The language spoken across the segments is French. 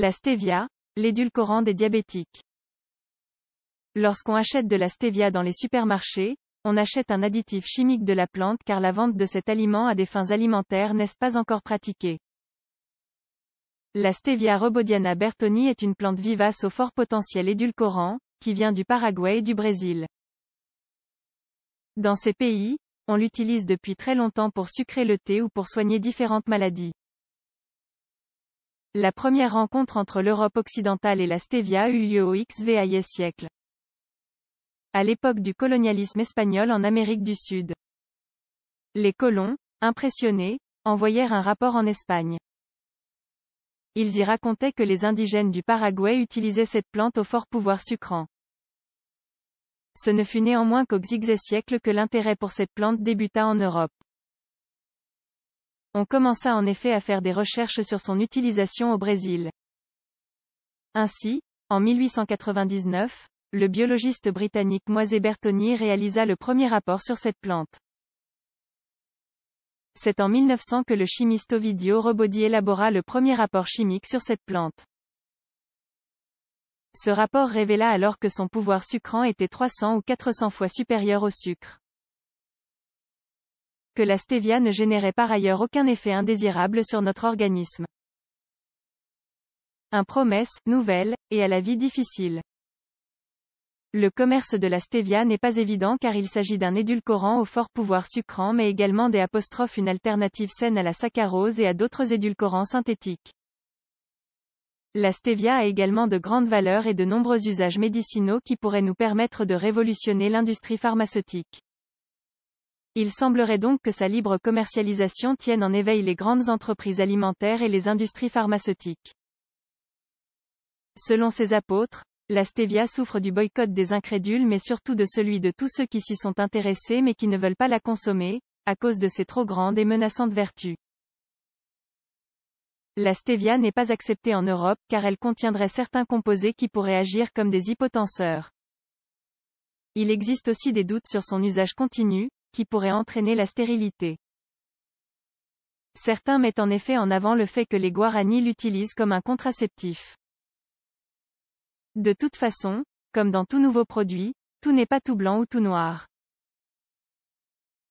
La stevia, l'édulcorant des diabétiques. Lorsqu'on achète de la stevia dans les supermarchés, on achète un additif chimique de la plante car la vente de cet aliment à des fins alimentaires n'est pas encore pratiquée. La stevia robodiana bertoni est une plante vivace au fort potentiel édulcorant, qui vient du Paraguay et du Brésil. Dans ces pays, on l'utilise depuis très longtemps pour sucrer le thé ou pour soigner différentes maladies. La première rencontre entre l'Europe occidentale et la stevia eut lieu au XVIe siècle. À l'époque du colonialisme espagnol en Amérique du Sud. Les colons, impressionnés, envoyèrent un rapport en Espagne. Ils y racontaient que les indigènes du Paraguay utilisaient cette plante au fort pouvoir sucrant. Ce ne fut néanmoins qu'au XXe siècle que l'intérêt pour cette plante débuta en Europe. On commença en effet à faire des recherches sur son utilisation au Brésil. Ainsi, en 1899, le biologiste britannique Moise Bertoni réalisa le premier rapport sur cette plante. C'est en 1900 que le chimiste Ovidio Robodi élabora le premier rapport chimique sur cette plante. Ce rapport révéla alors que son pouvoir sucrant était 300 ou 400 fois supérieur au sucre que la stevia ne générait par ailleurs aucun effet indésirable sur notre organisme. Un promesse, nouvelle, et à la vie difficile. Le commerce de la stevia n'est pas évident car il s'agit d'un édulcorant au fort pouvoir sucrant mais également des apostrophes une alternative saine à la saccharose et à d'autres édulcorants synthétiques. La stevia a également de grandes valeurs et de nombreux usages médicinaux qui pourraient nous permettre de révolutionner l'industrie pharmaceutique. Il semblerait donc que sa libre commercialisation tienne en éveil les grandes entreprises alimentaires et les industries pharmaceutiques. Selon ses apôtres, la stevia souffre du boycott des incrédules mais surtout de celui de tous ceux qui s'y sont intéressés mais qui ne veulent pas la consommer, à cause de ses trop grandes et menaçantes vertus. La stevia n'est pas acceptée en Europe car elle contiendrait certains composés qui pourraient agir comme des hypotenseurs. Il existe aussi des doutes sur son usage continu, qui pourrait entraîner la stérilité. Certains mettent en effet en avant le fait que les Guarani l'utilisent comme un contraceptif. De toute façon, comme dans tout nouveau produit, tout n'est pas tout blanc ou tout noir.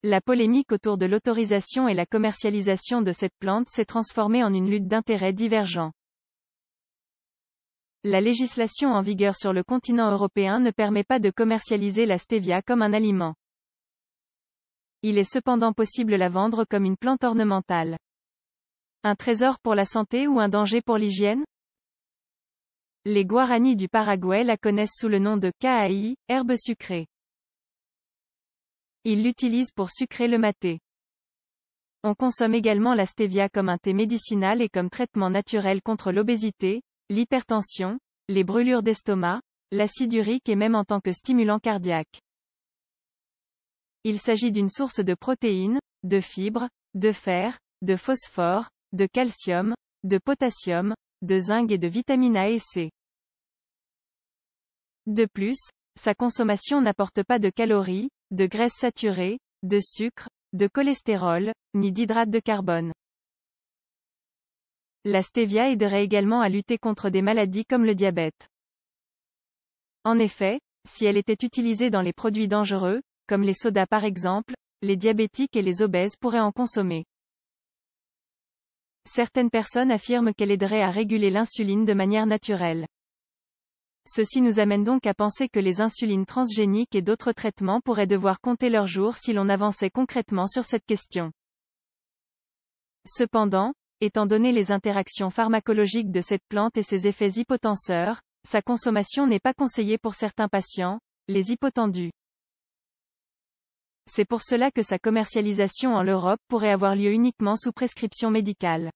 La polémique autour de l'autorisation et la commercialisation de cette plante s'est transformée en une lutte d'intérêts divergents. La législation en vigueur sur le continent européen ne permet pas de commercialiser la stevia comme un aliment. Il est cependant possible la vendre comme une plante ornementale. Un trésor pour la santé ou un danger pour l'hygiène Les Guaranis du Paraguay la connaissent sous le nom de caaï, herbe sucrée. Ils l'utilisent pour sucrer le maté. On consomme également la stevia comme un thé médicinal et comme traitement naturel contre l'obésité, l'hypertension, les brûlures d'estomac, l'acide urique et même en tant que stimulant cardiaque. Il s'agit d'une source de protéines, de fibres, de fer, de phosphore, de calcium, de potassium, de zinc et de vitamine A et C. De plus, sa consommation n'apporte pas de calories, de graisses saturées, de sucre, de cholestérol, ni d'hydrates de carbone. La stevia aiderait également à lutter contre des maladies comme le diabète. En effet, si elle était utilisée dans les produits dangereux, comme les sodas par exemple, les diabétiques et les obèses pourraient en consommer. Certaines personnes affirment qu'elle aiderait à réguler l'insuline de manière naturelle. Ceci nous amène donc à penser que les insulines transgéniques et d'autres traitements pourraient devoir compter leur jours si l'on avançait concrètement sur cette question. Cependant, étant donné les interactions pharmacologiques de cette plante et ses effets hypotenseurs, sa consommation n'est pas conseillée pour certains patients, les hypotendus. C'est pour cela que sa commercialisation en Europe pourrait avoir lieu uniquement sous prescription médicale.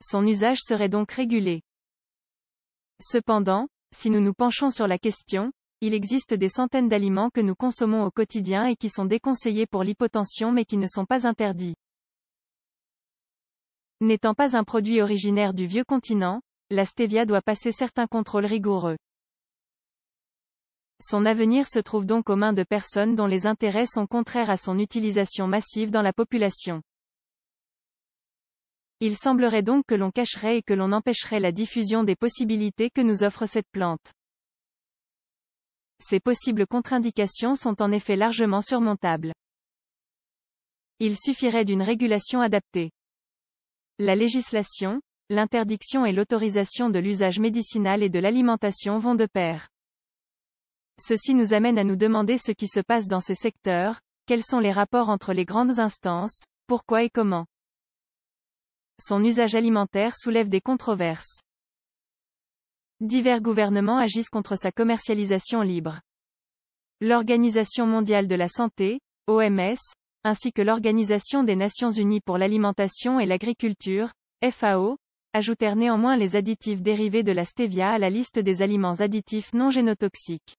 Son usage serait donc régulé. Cependant, si nous nous penchons sur la question, il existe des centaines d'aliments que nous consommons au quotidien et qui sont déconseillés pour l'hypotension mais qui ne sont pas interdits. N'étant pas un produit originaire du vieux continent, la stevia doit passer certains contrôles rigoureux. Son avenir se trouve donc aux mains de personnes dont les intérêts sont contraires à son utilisation massive dans la population. Il semblerait donc que l'on cacherait et que l'on empêcherait la diffusion des possibilités que nous offre cette plante. Ces possibles contre-indications sont en effet largement surmontables. Il suffirait d'une régulation adaptée. La législation, l'interdiction et l'autorisation de l'usage médicinal et de l'alimentation vont de pair. Ceci nous amène à nous demander ce qui se passe dans ces secteurs, quels sont les rapports entre les grandes instances, pourquoi et comment. Son usage alimentaire soulève des controverses. Divers gouvernements agissent contre sa commercialisation libre. L'Organisation mondiale de la santé, OMS, ainsi que l'Organisation des Nations Unies pour l'alimentation et l'agriculture, FAO, ajoutèrent néanmoins les additifs dérivés de la stevia à la liste des aliments additifs non génotoxiques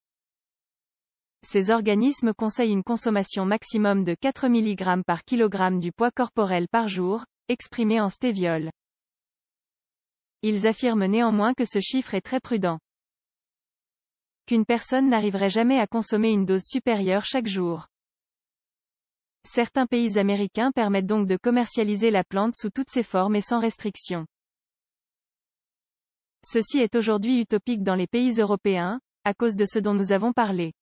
ces organismes conseillent une consommation maximum de 4 mg par kg du poids corporel par jour, exprimé en stéviol. Ils affirment néanmoins que ce chiffre est très prudent. Qu'une personne n'arriverait jamais à consommer une dose supérieure chaque jour. Certains pays américains permettent donc de commercialiser la plante sous toutes ses formes et sans restriction. Ceci est aujourd'hui utopique dans les pays européens, à cause de ce dont nous avons parlé.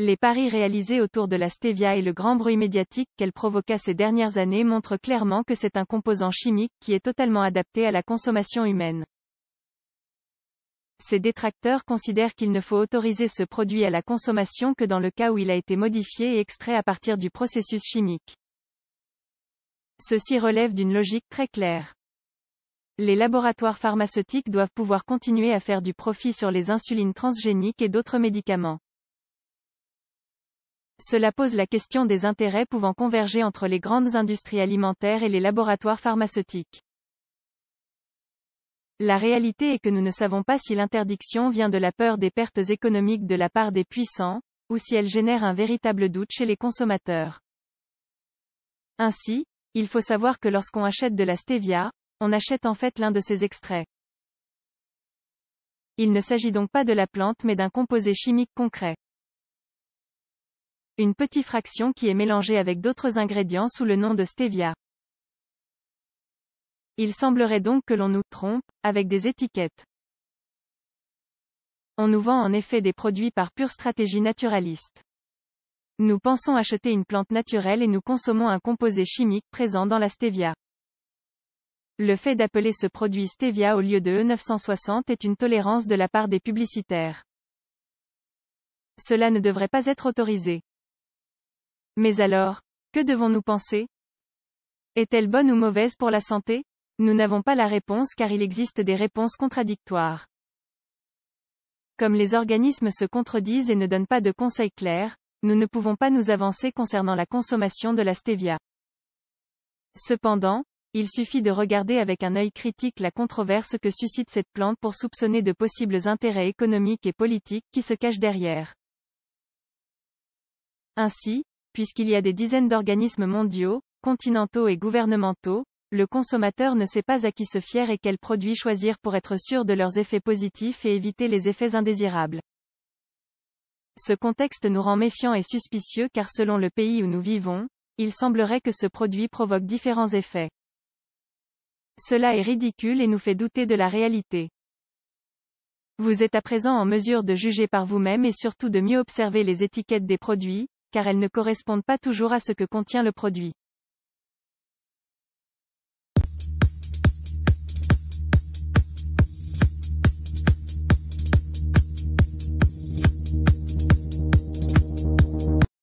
Les paris réalisés autour de la stevia et le grand bruit médiatique qu'elle provoqua ces dernières années montrent clairement que c'est un composant chimique qui est totalement adapté à la consommation humaine. Ces détracteurs considèrent qu'il ne faut autoriser ce produit à la consommation que dans le cas où il a été modifié et extrait à partir du processus chimique. Ceci relève d'une logique très claire. Les laboratoires pharmaceutiques doivent pouvoir continuer à faire du profit sur les insulines transgéniques et d'autres médicaments. Cela pose la question des intérêts pouvant converger entre les grandes industries alimentaires et les laboratoires pharmaceutiques. La réalité est que nous ne savons pas si l'interdiction vient de la peur des pertes économiques de la part des puissants, ou si elle génère un véritable doute chez les consommateurs. Ainsi, il faut savoir que lorsqu'on achète de la stevia, on achète en fait l'un de ses extraits. Il ne s'agit donc pas de la plante mais d'un composé chimique concret une petite fraction qui est mélangée avec d'autres ingrédients sous le nom de stevia. Il semblerait donc que l'on nous trompe avec des étiquettes. On nous vend en effet des produits par pure stratégie naturaliste. Nous pensons acheter une plante naturelle et nous consommons un composé chimique présent dans la stevia. Le fait d'appeler ce produit stevia au lieu de E960 est une tolérance de la part des publicitaires. Cela ne devrait pas être autorisé. Mais alors, que devons-nous penser Est-elle bonne ou mauvaise pour la santé Nous n'avons pas la réponse car il existe des réponses contradictoires. Comme les organismes se contredisent et ne donnent pas de conseils clairs, nous ne pouvons pas nous avancer concernant la consommation de la stevia. Cependant, il suffit de regarder avec un œil critique la controverse que suscite cette plante pour soupçonner de possibles intérêts économiques et politiques qui se cachent derrière. Ainsi, puisqu'il y a des dizaines d'organismes mondiaux, continentaux et gouvernementaux, le consommateur ne sait pas à qui se fier et quels produits choisir pour être sûr de leurs effets positifs et éviter les effets indésirables. Ce contexte nous rend méfiants et suspicieux car selon le pays où nous vivons, il semblerait que ce produit provoque différents effets. Cela est ridicule et nous fait douter de la réalité. Vous êtes à présent en mesure de juger par vous-même et surtout de mieux observer les étiquettes des produits, car elles ne correspondent pas toujours à ce que contient le produit.